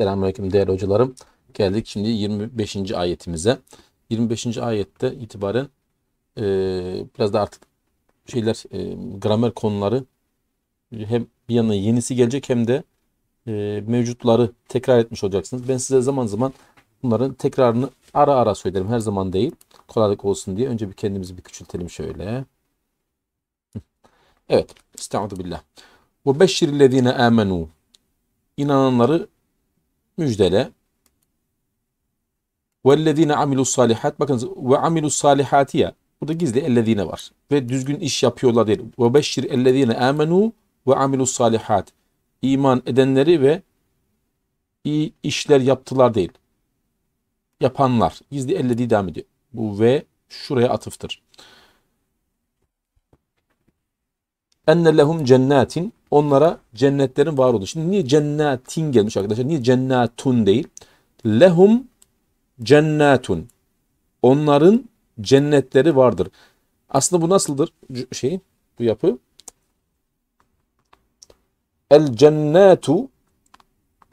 Selamünaleyküm değerli hocalarım. Geldik şimdi 25. ayetimize. 25. ayette itibaren e, biraz da artık şeyler e, gramer konuları hem bir yana yenisi gelecek hem de e, mevcutları tekrar etmiş olacaksınız. Ben size zaman zaman bunların tekrarını ara ara söylerim. Her zaman değil. Kolaylık olsun diye. Önce bir kendimizi bir küçültelim şöyle. Evet. Estağfirullah. Ve beşirillezine amenu. İnananları müjdele. Vellezine amilus salihat. bakın ve amilus salihati ya. Burada gizli ellezine var. Ve düzgün iş yapıyorlar değil. Ve beşşir ellezine amenu ve amilus salihat. İman edenleri ve iyi işler yaptılar değil. Yapanlar. Gizli ellediği devam ediyor. Bu ve şuraya atıftır. Enne lehum cennetin onlara cennetlerin var olduğu. Şimdi niye cennetin gelmiş arkadaşlar? Niye cennetun değil? Lehum cennetun. Onların cennetleri vardır. Aslında bu nasıldır şey bu yapı? El cennetu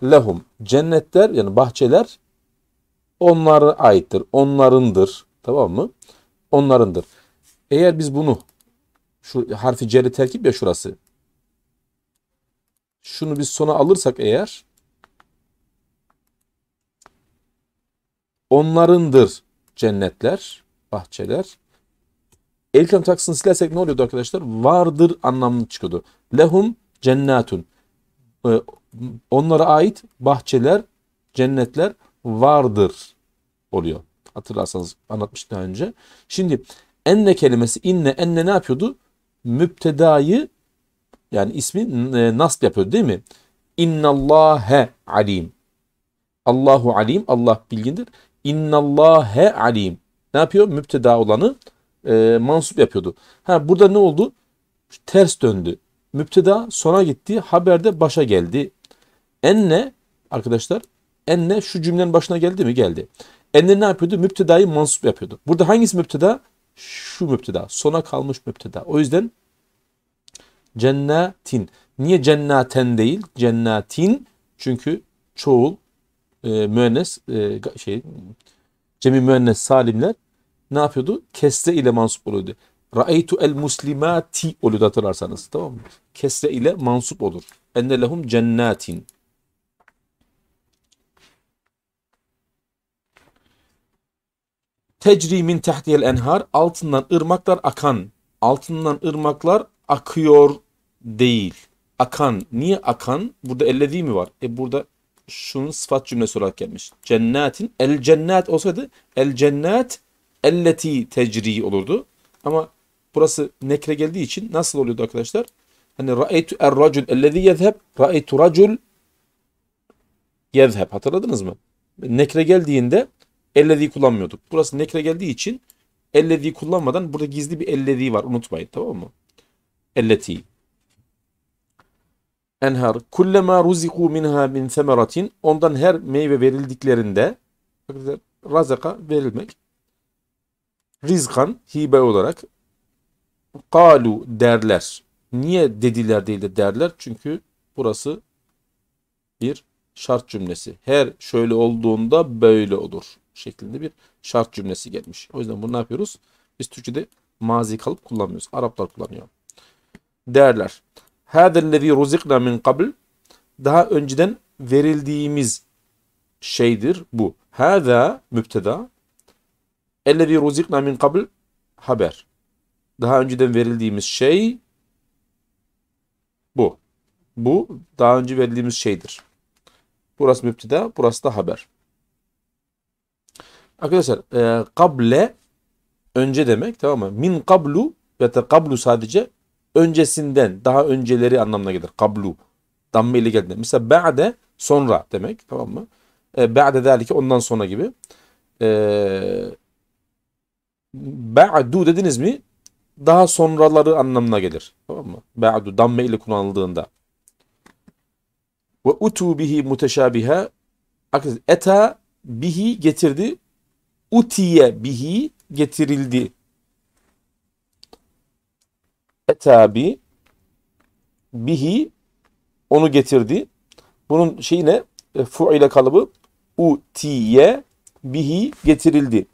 lehum. Cennetler yani bahçeler onlara aittir. Onlarındır. Tamam mı? Onlarındır. Eğer biz bunu şu harfi ceri terkip ya şurası şunu biz sona alırsak eğer onlarındır cennetler, bahçeler. Elkan taksını silersek ne oluyordu arkadaşlar? Vardır anlamını çıkıyordu. Lehum cennetun. Ee, onlara ait bahçeler, cennetler vardır oluyor. Hatırlarsanız anlatmış daha önce. Şimdi enne kelimesi inne enne ne yapıyordu? Müptedayı yani ismi e, nasb yapıyor değil mi? İnnallâhe alim. Allahu alim. Allah bilgindir. İnnallâhe alim. Ne yapıyor? Müpteda olanı e, mansup yapıyordu. Ha burada ne oldu? Ters döndü. Müpteda sona gitti. Haberde başa geldi. Enne arkadaşlar enne şu cümlenin başına geldi mi? Geldi. Enne ne yapıyordu? Müptedayı mansup yapıyordu. Burada hangisi müpteda? Şu müpteda. Sona kalmış müpteda. O yüzden cennetin. Niye cennaten değil? Cennetin. Çünkü çoğul e, müennes e, şey cemi müennes salimler ne yapıyordu? Kesre ile mansup oluyordu. Ra'eytu el muslimati oluyordu hatırlarsanız. Tamam mı? Kesre ile mansup olur. Enne lehum cennetin Tecri min tahtiyel enhar altından ırmaklar akan altından ırmaklar akıyor değil. Akan. Niye akan? Burada ellediği mi var? E burada şunun sıfat cümlesi olarak gelmiş. Cennetin. El cennet olsaydı el cennet elleti tecri olurdu. Ama burası nekre geldiği için nasıl oluyordu arkadaşlar? Hani ra'eytu er racul ellezî yezheb ra'eytu racul yezheb. Hatırladınız mı? Nekre geldiğinde ellezî kullanmıyorduk. Burası nekre geldiği için ellezî kullanmadan burada gizli bir ellezî var. Unutmayın tamam mı? Elleti enhar kullema ruziku minha min semeratin ondan her meyve verildiklerinde razaka verilmek rizkan hibe olarak kalu derler. Niye dediler değil de derler? Çünkü burası bir şart cümlesi. Her şöyle olduğunda böyle olur şeklinde bir şart cümlesi gelmiş. O yüzden bunu ne yapıyoruz? Biz Türkçe'de mazi kalıp kullanmıyoruz. Araplar kullanıyor. Derler hâzellezî ruzikna min kabl daha önceden verildiğimiz şeydir bu. Hâzâ müpteda ellezî ruzikna min kabl haber. Daha önceden verildiğimiz şey bu. Bu daha önce verildiğimiz şeydir. Burası müpteda, burası da haber. Arkadaşlar e, kable önce demek tamam mı? Min kablu ve te kablu sadece öncesinden daha önceleri anlamına gelir. Kablu. Damme ile geldiğinde. Mesela ba'de sonra demek tamam mı? E, ba'de zelike ondan sonra gibi. E, ba'du dediniz mi? Daha sonraları anlamına gelir. Tamam mı? Ba'du damme ile kullanıldığında. Ve utu bihi muteşabiha Eta bihi getirdi. Utiye bihi getirildi etabi bihi onu getirdi. Bunun şeyi ne? E, fu'ile kalıbı utiye bihi getirildi.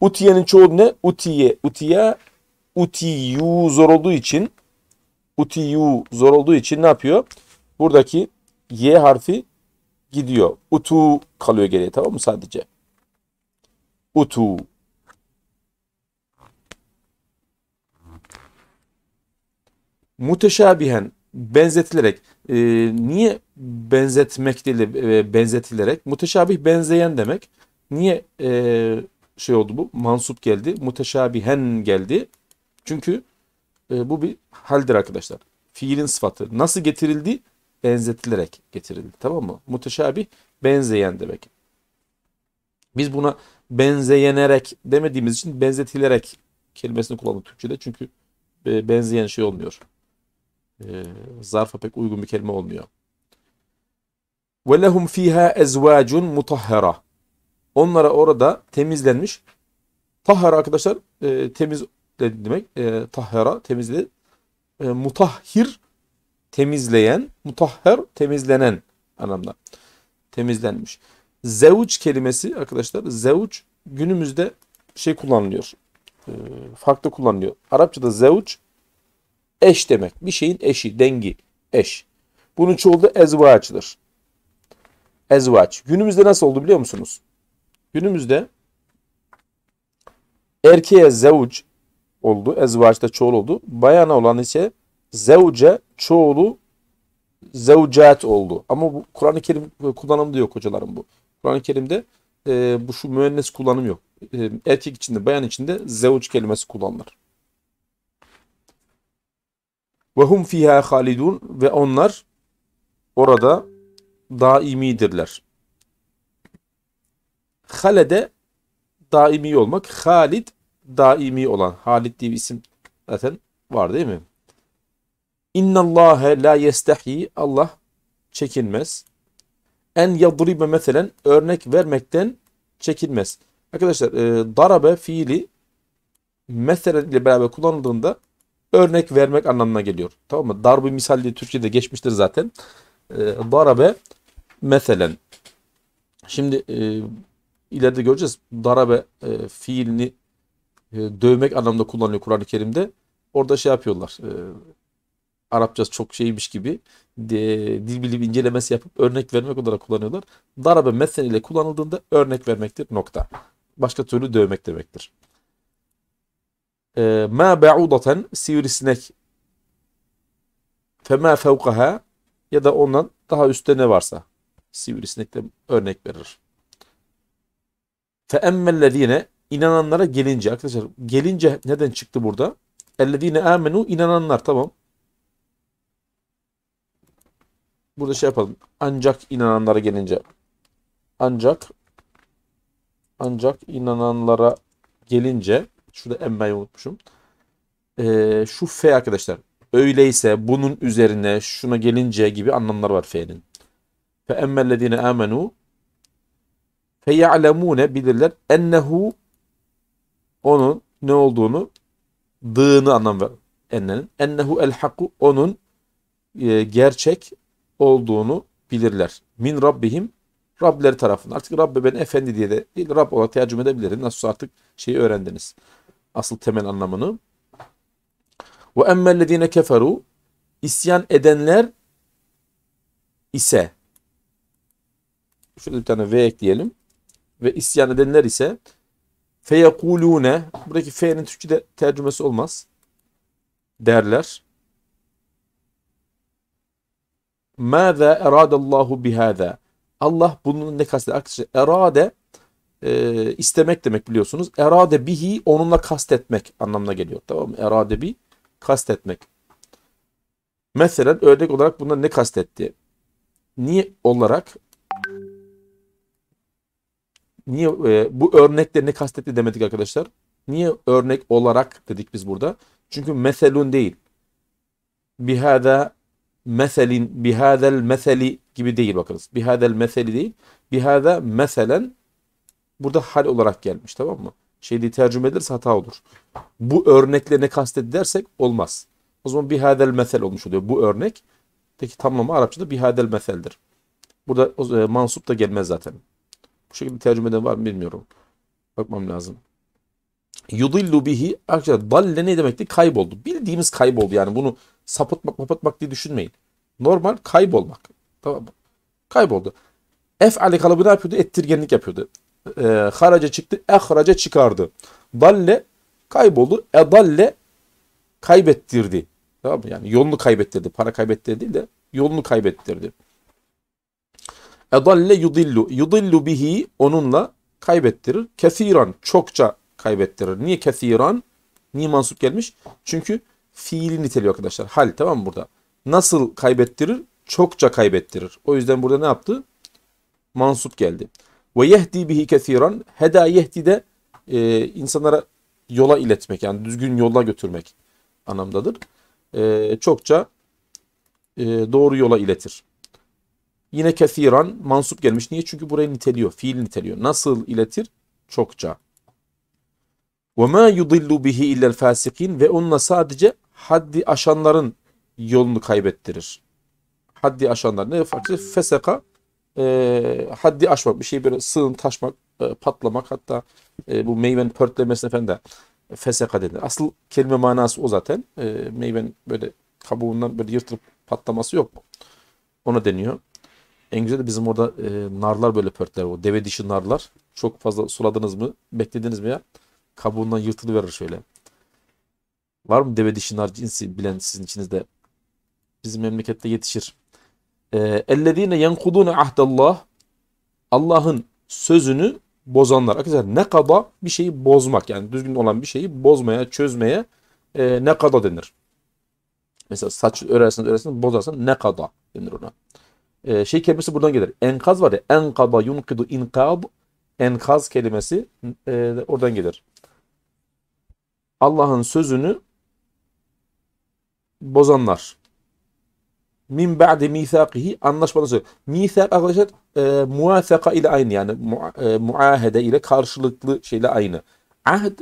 Utiye'nin çoğu ne? Utiye. Utiye utiyu zor olduğu için utiyu zor olduğu için ne yapıyor? Buradaki y harfi gidiyor. Utu kalıyor geriye tamam mı sadece? Utu. muteşabihen benzetilerek e, niye benzetmek değil e, benzetilerek muteşabih benzeyen demek niye e, şey oldu bu mansup geldi muteşabihen geldi çünkü e, bu bir haldir arkadaşlar fiilin sıfatı nasıl getirildi benzetilerek getirildi tamam mı muteşabih benzeyen demek biz buna benzeyenerek demediğimiz için benzetilerek kelimesini kullandık Türkçe'de çünkü e, benzeyen şey olmuyor e, zarfa pek uygun bir kelime olmuyor. Ve lehum fiha ezvacun mutahhara. Onlara orada temizlenmiş. Tahhara arkadaşlar e, temiz demek. E, tahhara temizli. E, mutahhir temizleyen, mutahhar temizlenen anlamda. Temizlenmiş. Zevç kelimesi arkadaşlar zevç günümüzde şey kullanılıyor. E, farklı kullanılıyor. Arapçada zevç Eş demek. Bir şeyin eşi, dengi, eş. Bunun çoğulu da ezvaçtır. Ezvaç. Günümüzde nasıl oldu biliyor musunuz? Günümüzde erkeğe zevc oldu. Ezvaçta çoğul oldu. Bayana olan ise zevce çoğulu zevcat oldu. Ama bu Kur'an-ı Kerim kullanımda yok hocalarım bu. Kur'an-ı Kerim'de e, bu şu müennes kullanım yok. E, erkek içinde, bayan içinde zevç kelimesi kullanılır. Ve hum fiha halidun ve onlar orada daimidirler. Halede daimi olmak, Halid daimi olan. Halid diye bir isim zaten var değil mi? İnna Allah la yestahi Allah çekinmez. En yadribe mesela örnek vermekten çekinmez. Arkadaşlar e, darabe fiili mesela ile beraber kullanıldığında örnek vermek anlamına geliyor. Tamam mı? Darbu misal diye Türkçe'de geçmiştir zaten. E, ee, darabe meselen. Şimdi e, ileride göreceğiz. Darabe e, fiilini e, dövmek anlamında kullanılıyor Kur'an-ı Kerim'de. Orada şey yapıyorlar. E, Arapçası çok şeymiş gibi de, dil bilimi incelemesi yapıp örnek vermek olarak kullanıyorlar. Darabe mesele ile kullanıldığında örnek vermektir nokta. Başka türlü dövmek demektir. Ee, ma ba'udatan sivrisinek fema fevkaha ya da ondan daha üstte ne varsa sivrisinekle örnek verir. Fe emmellezine inananlara gelince arkadaşlar gelince neden çıktı burada? Ellezine amenu inananlar tamam. Burada şey yapalım. Ancak inananlara gelince. Ancak ancak inananlara gelince Şurada en emmeyi unutmuşum. Ee, şu F arkadaşlar. Öyleyse bunun üzerine şuna gelince gibi anlamlar var F'nin. Fe emmellezine amenu fe ya'lemune bilirler ennehu onun ne olduğunu dığını anlam ver. Ennenin. Ennehu el hakku onun e, gerçek olduğunu bilirler. Min Rabbihim Rableri tarafından. Artık Rabbe ben efendi diye de değil Rab olarak tercüme edebilirim. Nasıl artık şeyi öğrendiniz asıl temel anlamını. Ve emmellezine keferu isyan edenler ise şöyle bir tane V ekleyelim. Ve isyan edenler ise feyekulune buradaki fe'nin Türkçe'de tercümesi olmaz. derler. Mâzâ erâdallâhu bihâzâ. Allah bunun ne kasteder? Arkadaşlar erade e, istemek demek biliyorsunuz. Erade bihi onunla kastetmek anlamına geliyor. Tamam mı? Erade bi kastetmek. Mesela örnek olarak bunda ne kastetti? Niye olarak niye e, bu örnekle ne kastetti demedik arkadaşlar? Niye örnek olarak dedik biz burada? Çünkü meselun değil. Bihada meselin, bihadel meseli gibi değil bakınız. Bihadel meseli değil. Bihada meselen Burada hal olarak gelmiş tamam mı? Şey diye tercüme edilirse hata olur. Bu örnekle ne kastedersek olmaz. O zaman bir hadel mesel olmuş oluyor. Bu örnek peki tamamı Arapçada bir hadel meseldir. Burada e, mansup da gelmez zaten. Bu şekilde tercüme eden var mı bilmiyorum. Bakmam lazım. Yudillu bihi arkadaşlar dalle ne demekti? Kayboldu. Bildiğimiz kayboldu yani bunu sapıtmak mapıtmak diye düşünmeyin. Normal kaybolmak. Tamam mı? Kayboldu. Ef'ale kalıbı ne yapıyordu? Ettirgenlik yapıyordu e, haraca çıktı, ehraca çıkardı. Dalle kayboldu, edalle kaybettirdi. Tamam mı? Yani yolunu kaybettirdi. Para kaybettirdi değil de yolunu kaybettirdi. Edalle yudillu. Yudillu bihi onunla kaybettirir. Kesiran çokça kaybettirir. Niye kesiran? Niye mansup gelmiş? Çünkü fiili niteliyor arkadaşlar. Hal tamam mı burada? Nasıl kaybettirir? Çokça kaybettirir. O yüzden burada ne yaptı? Mansup geldi. Ve yehdi bihi kethiran. Heda yehdi de e, insanlara yola iletmek yani düzgün yola götürmek anlamdadır. E, çokça e, doğru yola iletir. Yine kethiran mansup gelmiş. Niye? Çünkü burayı niteliyor. Fiil niteliyor. Nasıl iletir? Çokça. Ve ma yudillu bihi illel fasikin ve onunla sadece haddi aşanların yolunu kaybettirir. Haddi aşanlar ne farklı? Feseka e, haddi aşmak, bir şey böyle sığın taşmak, e, patlamak hatta e, bu meyvenin pörtlemesi falan da feseka denir. Asıl kelime manası o zaten. E, meyvenin böyle kabuğundan böyle yırtılıp patlaması yok. Ona deniyor. En güzel de bizim orada e, narlar böyle pörtler o. Deve dişi narlar. Çok fazla suladınız mı? Beklediniz mi ya? Kabuğundan yırtılıverir şöyle. Var mı deve dişi nar cinsi bilen sizin içinizde? Bizim memlekette yetişir. اَلَّذ۪ينَ يَنْقُدُونَ عَهْدَ Allah'ın sözünü bozanlar. Arkadaşlar ne kadar bir şeyi bozmak yani düzgün olan bir şeyi bozmaya, çözmeye e, ne kadar denir. Mesela saç örersiniz örersiniz bozarsan ne kadar denir ona. E, şey kelimesi buradan gelir. Enkaz var ya enkada yunkidu inkab enkaz kelimesi e, oradan gelir. Allah'ın sözünü bozanlar min ba'de misakihi anlaşmadan sonra. Misak arkadaşlar e, muasaka ile aynı yani mu, e, muahede ile karşılıklı şeyle aynı. Ahd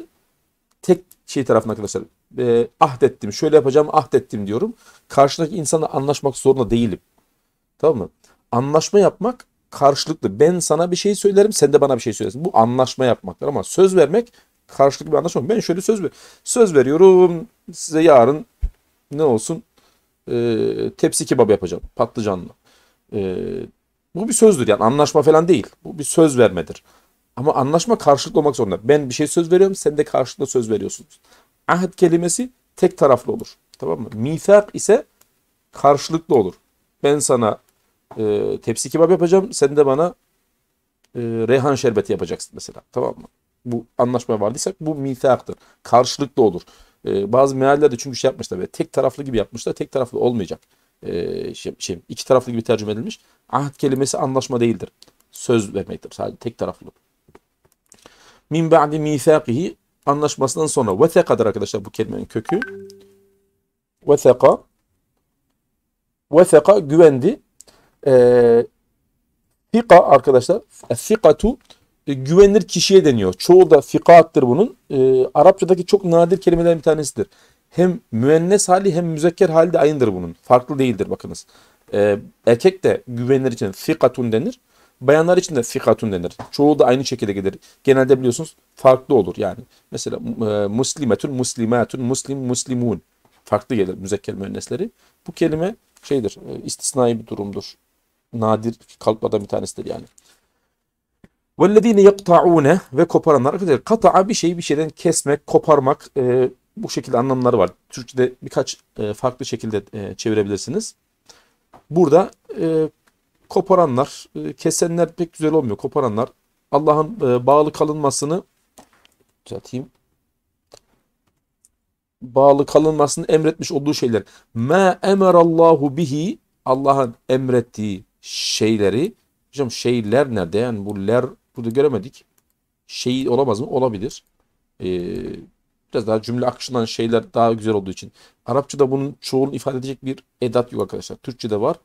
tek şey tarafına arkadaşlar e, ahdettim şöyle yapacağım ahdettim diyorum. Karşındaki insanla anlaşmak zorunda değilim. Tamam mı? Anlaşma yapmak karşılıklı. Ben sana bir şey söylerim sen de bana bir şey söylersin. Bu anlaşma yapmaktır ama söz vermek karşılıklı bir anlaşma. Ben şöyle söz ver söz veriyorum size yarın ne olsun e, tepsi kebap yapacağım patlıcanlı. E, bu bir sözdür yani anlaşma falan değil. Bu bir söz vermedir. Ama anlaşma karşılıklı olmak zorunda. Ben bir şey söz veriyorum sen de karşılıklı söz veriyorsunuz. Ahit kelimesi tek taraflı olur. Tamam mı? Mifak ise karşılıklı olur. Ben sana e, tepsi kebap yapacağım sen de bana e, reyhan şerbeti yapacaksın mesela. Tamam mı? Bu anlaşma vardıysak bu mifaktır. Karşılıklı olur. E, bazı meallerde çünkü şey yapmışlar ve tek taraflı gibi yapmışlar. Tek taraflı olmayacak. E, şey, şey, iki taraflı gibi tercüme edilmiş. Ahd kelimesi anlaşma değildir. Söz vermektir. Sadece tek taraflı. Min ba'di misakihi anlaşmasından sonra kadar arkadaşlar bu kelimenin kökü. Veseka veseka güvendi. E, ee, fika arkadaşlar. Fikatu e, güvenilir kişiye deniyor. Çoğu da fikattır bunun. E, Arapçadaki çok nadir kelimeden bir tanesidir. Hem müennes hali hem müzekker hali de aynıdır bunun. Farklı değildir bakınız. E, erkek de güvenilir için fikatun denir. Bayanlar için de fikatun denir. Çoğu da aynı şekilde gelir. Genelde biliyorsunuz farklı olur yani. Mesela e, muslimetun, muslimatun, muslim, muslimun. Farklı gelir müzekker müennesleri. Bu kelime şeydir, e, istisnai bir durumdur. Nadir kalıplardan bir tanesidir yani. وَالَّذ۪ينَ يَقْطَعُونَ ve koparanlar. Arkadaşlar kata'a bir şeyi bir şeyden kesmek, koparmak e, bu şekilde anlamları var. Türkçe'de birkaç e, farklı şekilde e, çevirebilirsiniz. Burada e, koparanlar, e, kesenler pek güzel olmuyor. Koparanlar Allah'ın e, bağlı kalınmasını düzelteyim. Bağlı kalınmasını emretmiş olduğu şeyler. Ma emerallahu bihi Allah'ın emrettiği şeyleri Hocam şeyler nerede? Yani bu ler Burada göremedik. Şey olamaz mı? Olabilir. Ee, biraz daha cümle akışından şeyler daha güzel olduğu için. Arapçada bunun çoğul ifade edecek bir edat yok arkadaşlar. Türkçede var.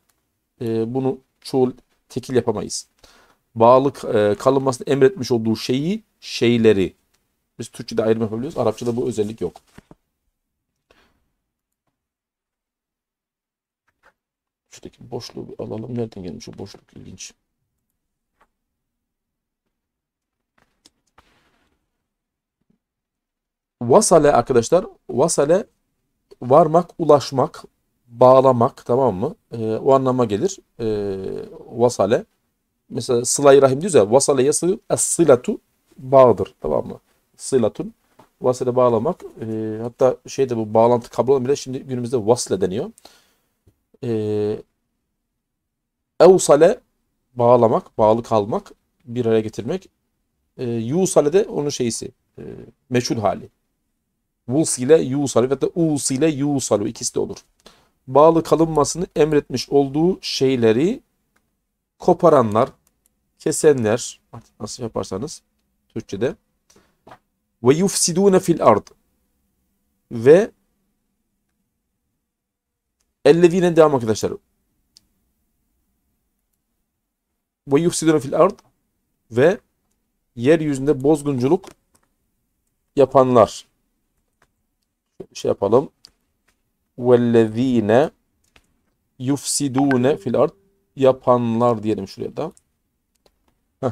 Ee, bunu çoğul tekil yapamayız. bağlı e, kalınmasını emretmiş olduğu şeyi, şeyleri. Biz Türkçede ayrım yapabiliyoruz. Arapçada bu özellik yok. Şuradaki boşluğu alalım. Nereden gelmiş o boşluk? ilginç. Vasale arkadaşlar vasale varmak, ulaşmak, bağlamak tamam mı? E, o anlama gelir. E, vasale. Mesela sıla rahim diyoruz ya vasale yası es-sılatu bağdır tamam mı? Sılatun vasale bağlamak. E, hatta şeyde bu bağlantı kabloları bile şimdi günümüzde vasle deniyor. E, evsale bağlamak, bağlı kalmak, bir araya getirmek. E, yusale de onun şeysi, e, meçhul hali. Vus ile yusalu ve de us ile yusalu ikisi de olur. Bağlı kalınmasını emretmiş olduğu şeyleri koparanlar, kesenler nasıl yaparsanız Türkçe'de ve yufsidune fil ard ve ellezine devam arkadaşlar ve yufsidune fil ard ve yeryüzünde bozgunculuk yapanlar şey yapalım. وَالَّذ۪ينَ yufsidune fil art yapanlar diyelim şuraya da. Heh.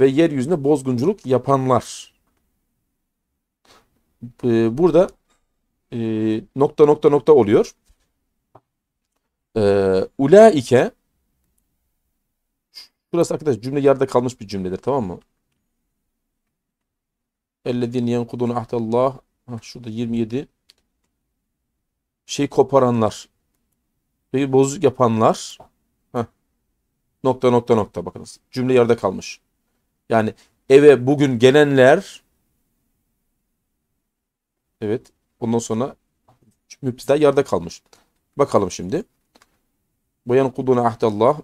Ve yeryüzünde bozgunculuk yapanlar. Ee, burada e, nokta nokta nokta oluyor. Ee, ulaike Burası arkadaş cümle yerde kalmış bir cümledir tamam mı? اَلَّذِينَ يَنْقُدُونَ عَهْدَ اللّٰهِ Ha, şurada 27 şey koparanlar. ve bozuk yapanlar Heh. nokta nokta nokta bakınız. Cümle yarıda kalmış. Yani eve bugün gelenler evet bundan sonra müptida yarıda kalmış. Bakalım şimdi. Bu yankuduna ahdallah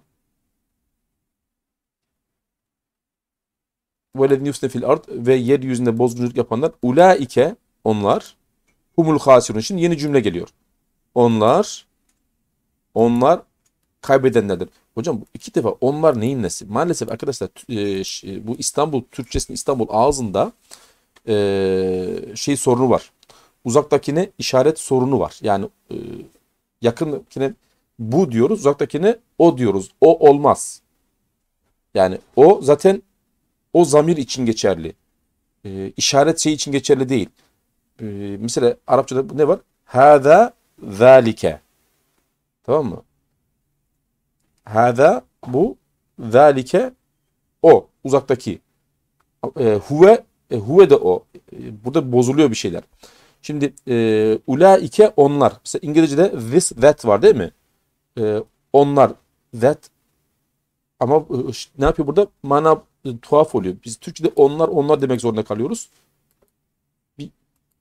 ve lezine fil ard ve yeryüzünde bozgunculuk yapanlar ulaike onlar humul hasirun. Şimdi yeni cümle geliyor. Onlar onlar kaybedenlerdir. Hocam bu iki defa onlar neyin nesi? Maalesef arkadaşlar e, e, bu İstanbul Türkçesinin İstanbul ağzında e, şey sorunu var. Uzaktakine işaret sorunu var. Yani yakındakine bu diyoruz, uzaktakine o diyoruz. O olmaz. Yani o zaten o zamir için geçerli. İşaret şey için geçerli değil e, ee, mesela Arapçada ne var? Hâzâ zâlike. Tamam mı? Hâzâ bu zâlike o uzaktaki. E, huve e, huve de o. E, burada bozuluyor bir şeyler. Şimdi e, ulaike onlar. Mesela İngilizce'de this that var değil mi? E, onlar that ama e, ne yapıyor burada? Mana e, tuhaf oluyor. Biz Türkçe'de onlar onlar demek zorunda kalıyoruz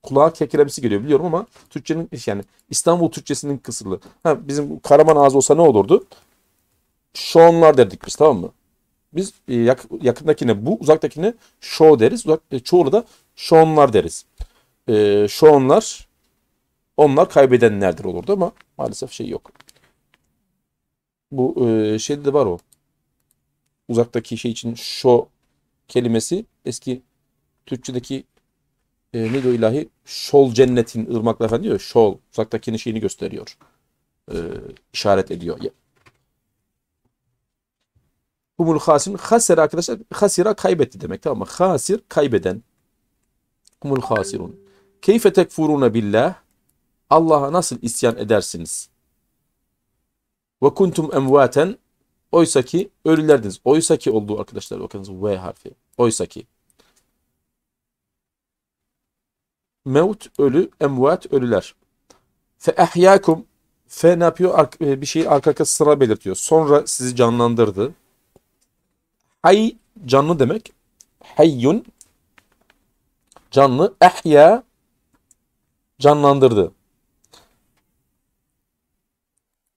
kulağa kekelemesi geliyor biliyorum ama Türkçenin yani İstanbul Türkçesinin kısırlığı. Ha, bizim Karaman ağzı olsa ne olurdu? Şu onlar derdik biz tamam mı? Biz e, yak, yakındakine bu, uzaktakine show deriz. Uzak, e, çoğulu da şonlar deriz. E, şonlar, onlar kaybedenlerdir olurdu ama maalesef şey yok. Bu e, şeyde de var o. Uzaktaki şey için şu kelimesi eski Türkçedeki e, ee, ne diyor ilahi? Şol cennetin ırmakla efendim diyor. Şol uzaktakinin şeyini gösteriyor. E, işaret ediyor. Humul hasin. Hasir arkadaşlar hasira kaybetti demek tamam mı? Hasir kaybeden. Humul hasirun. Keyfe tekfuruna billah. Allah'a nasıl isyan edersiniz? Ve kuntum emvaten. Oysa ki ölülerdiniz. Oysa ki olduğu arkadaşlar bakınız V harfi. Oysa ki. Mevt ölü, emvat ölüler. Fe ehyakum fe ne yapıyor? E, bir şeyi arka arka sıra belirtiyor. Sonra sizi canlandırdı. Hay canlı demek. Hayyun canlı. Ehya canlandırdı.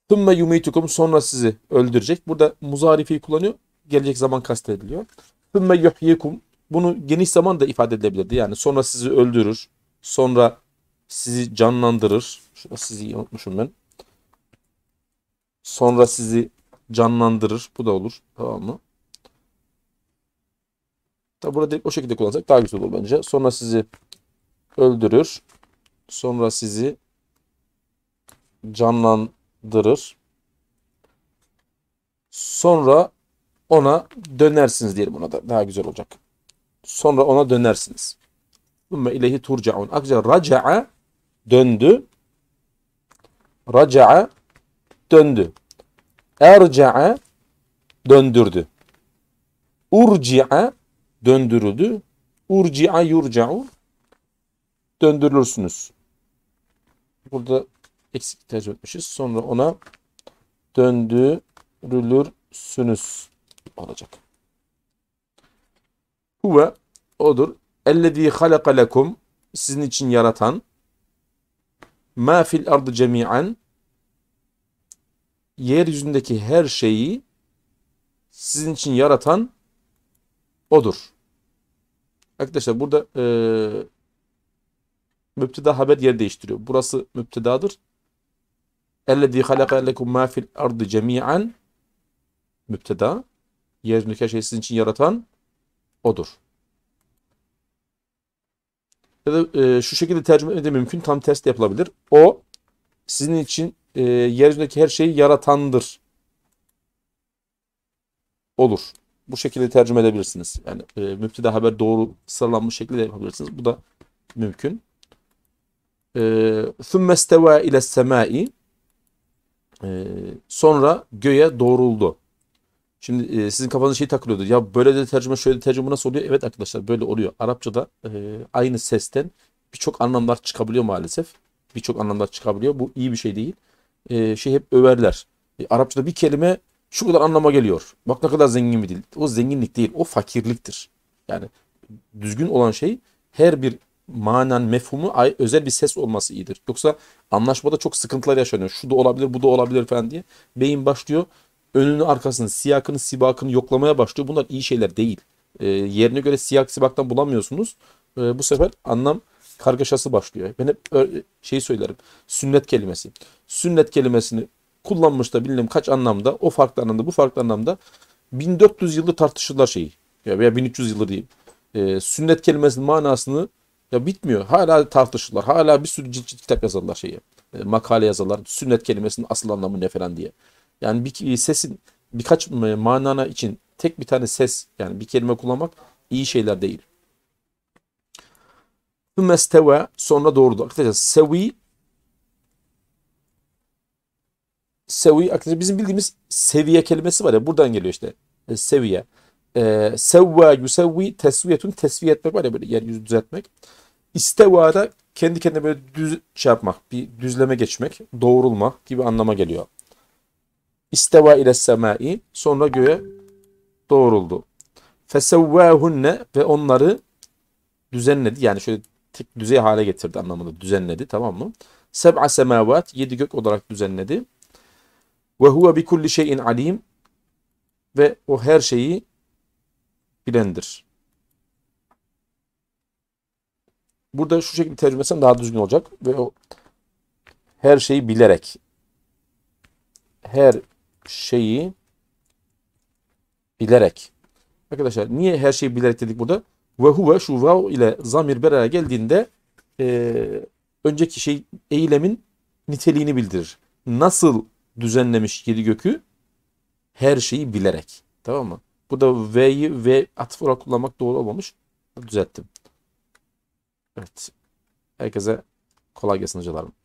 Tümme yumitukum sonra sizi öldürecek. Burada muzarifi kullanıyor. Gelecek zaman kastediliyor. Tümme yuhyikum bunu geniş zaman da ifade edilebilirdi. Yani sonra sizi öldürür, Sonra sizi canlandırır. Şurada sizi unutmuşum ben. Sonra sizi canlandırır. Bu da olur. Tamam mı? Tabi burada direkt o şekilde kullansak daha güzel olur bence. Sonra sizi öldürür. Sonra sizi canlandırır. Sonra ona dönersiniz diyelim ona da daha güzel olacak. Sonra ona dönersiniz. Sümme ileyhi turcaun. Ayrıca raca'a döndü. Raca'a döndü. Erca'a döndürdü. Urci'a döndürüldü. Urci'a yurca'u döndürülürsünüz. Burada eksik tercih etmişiz. Sonra ona döndürülürsünüz olacak. Huve odur. Ellezî halaka lekum sizin için yaratan ma fil ardı cemiyen yeryüzündeki her şeyi sizin için yaratan odur. Arkadaşlar burada e, müpteda haber yer değiştiriyor. Burası müptedadır. Ellezî halaka lekum ma fil ardı cemiyen müpteda yeryüzündeki her şeyi sizin için yaratan odur ya da e, şu şekilde tercüme etmek de mümkün. Tam test de yapılabilir. O sizin için e, yeryüzündeki her şeyi yaratandır. Olur. Bu şekilde tercüme edebilirsiniz. Yani e, müptede haber doğru sıralanmış şekilde yapabilirsiniz. Bu da mümkün. ثُمَّ اسْتَوَى ile semai e, Sonra göğe doğruldu. Şimdi e, sizin kafanızda şey takılıyordu. Ya böyle de tercüme şöyle de tercüme nasıl oluyor? Evet arkadaşlar böyle oluyor. Arapçada e, aynı sesten birçok anlamlar çıkabiliyor maalesef. Birçok anlamlar çıkabiliyor. Bu iyi bir şey değil. E, şey hep överler. E, Arapçada bir kelime şu kadar anlama geliyor. Bak ne kadar zengin bir dil. O zenginlik değil. O fakirliktir. Yani düzgün olan şey her bir manen mefhumu özel bir ses olması iyidir. Yoksa anlaşmada çok sıkıntılar yaşanıyor. Şu da olabilir, bu da olabilir falan diye. Beyin başlıyor önünü arkasını, siyakını, sibakını yoklamaya başlıyor. Bunlar iyi şeyler değil. E, yerine göre siyak sibaktan bulamıyorsunuz. E, bu sefer anlam kargaşası başlıyor. Ben hep şey söylerim. Sünnet kelimesi. Sünnet kelimesini kullanmış da bilmem kaç anlamda, o farklı anlamda, bu farklı anlamda 1400 yıldır tartışırlar şeyi. Ya veya 1300 yıldır diyeyim. E, sünnet kelimesinin manasını ya bitmiyor. Hala tartışırlar. Hala bir sürü cilt cilt kitap yazarlar şeyi. E, makale yazarlar. Sünnet kelimesinin asıl anlamı ne falan diye. Yani bir e, sesin birkaç e, manana için tek bir tane ses yani bir kelime kullanmak iyi şeyler değil. Hümesteve sonra doğrudu. Arkadaşlar sevi sevi arkadaşlar bizim bildiğimiz seviye kelimesi var ya buradan geliyor işte e, seviye. E, sevva yusevvi tesviyetun tesviye etmek var ya böyle yer yüzü düzeltmek. İsteva da kendi kendine böyle düz şey yapmak, bir düzleme geçmek, doğrulma gibi anlama geliyor. İsteva ile semai sonra göğe doğruldu. Fesevvâhunne ve onları düzenledi. Yani şöyle tek düzey hale getirdi anlamında düzenledi tamam mı? Seb'a semavat yedi gök olarak düzenledi. Ve huve bi kulli şeyin alim ve o her şeyi bilendir. Burada şu şekilde tercüme tercümesem daha düzgün olacak ve o her şeyi bilerek her şeyi bilerek. Arkadaşlar niye her şeyi bilerek dedik burada? Ve huve şu vav ile zamir beraber geldiğinde e, önceki şey eylemin niteliğini bildirir. Nasıl düzenlemiş yedi gökü? Her şeyi bilerek. Tamam mı? Burada V'yi V atıf olarak kullanmak doğru olmamış. Düzelttim. Evet. Herkese kolay gelsin hocalarım.